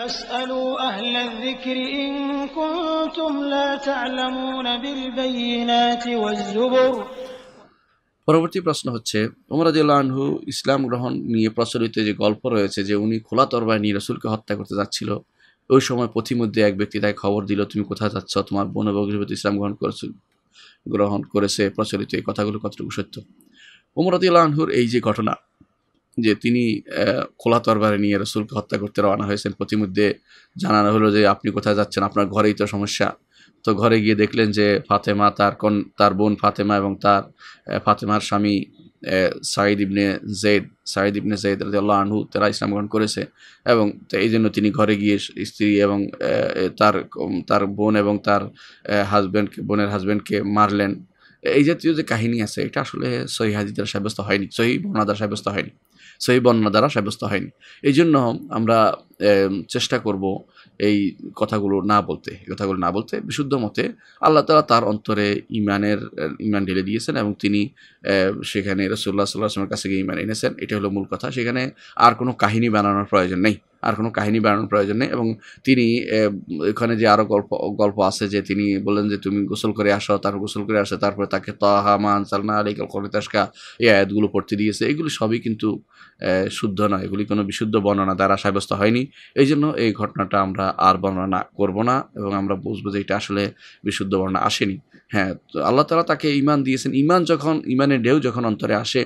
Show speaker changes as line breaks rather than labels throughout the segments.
পরবর্তী প্রশ্ন হচ্ছে উমর আনহু ইসলাম গ্রহণ নিয়ে প্রচলিত যে গল্প রয়েছে যে উনি খোলা তরবায় নিয়ে রসুলকে হত্যা করতে যাচ্ছিল ওই সময় পথিমধ্যে এক ব্যক্তি তাকে খবর দিল তুমি কোথায় যাচ্ছ তোমার বোন বগ্রীভূত ইসলাম গ্রহণ করেছে গ্রহণ করেছে প্রচলিত এই কথাগুলো কতটুকু সত্য উমরাদ আনহুর এই যে ঘটনা যে তিনি খোলা তরবারে নিয়ে রসুলকে হত্যা করতে রওনা হয়েছেন প্রতিমধ্যে জানানো হলো যে আপনি কোথায় যাচ্ছেন আপনার ঘরেই তো সমস্যা তো ঘরে গিয়ে দেখলেন যে ফাতেমা তার কন তার বোন ফাতেমা এবং তার ফাতেমার স্বামী সাঈদ ইবনে জেদ সাঈদ ইবনে জেদ রাজিউল্লাহ আনহু তারা ইসলাম গ্রহণ করেছে এবং এই জন্য তিনি ঘরে গিয়ে স্ত্রী এবং তার তার বোন এবং তার হাজব্যান্ডকে বোনের হাজব্যান্ডকে মারলেন এই জাতীয় যে কাহিনী আছে এটা আসলে সহি সাব্যস্ত হয়নি সহি বোনাদার সাব্যস্ত হয়নি সেই বর্ণনা দ্বারা সাব্যস্ত হয়নি এই জন্য আমরা চেষ্টা করব এই কথাগুলো না বলতে এই কথাগুলো না বলতে বিশুদ্ধ মতে আল্লাহ তালা তার অন্তরে ইমানের ইমান ঢেলে দিয়েছেন এবং তিনি সেখানে রসুল্লাহ সাল্লাহামের কাছে গিয়ে ইমান এনেছেন এটা হলো মূল কথা সেখানে আর কোনো কাহিনী বানানোর প্রয়োজন নেই আর কোনো কাহিনী বানানোর প্রয়োজন নেই এবং তিনি এখানে যে আরও গল্প গল্প আছে যে তিনি বলেন যে তুমি গোসল করে আসো তারপর গোসল করে আসো তারপরে তাকে তাহা মান সালনা আলী কলিতাসকা এই আয়াতগুলো পড়তে দিয়েছে এগুলো সবই কিন্তু শুদ্ধ নয় এগুলি কোনো বিশুদ্ধ বর্ণনা দ্বারা সাব্যস্ত হয়নি এই জন্য এই ঘটনাটা আমরা আর বর্ণনা করব না এবং আমরা বুঝবো যে এটা আসলে বিশুদ্ধ বর্ণনা আসেনি হ্যাঁ তো আল্লাহ তালা তাকে ইমান দিয়েছেন ইমান যখন ইমানের ঢেউ যখন অন্তরে আসে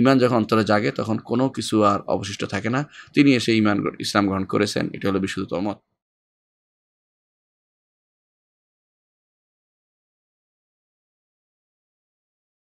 ইমান যখন অন্তরে জাগে তখন কোনো কিছু আর অবশিষ্ট থাকে না তিনি এসে ইমান ইসলাম গ্রহণ করেছেন এটা হলো বিশুদ্ধতম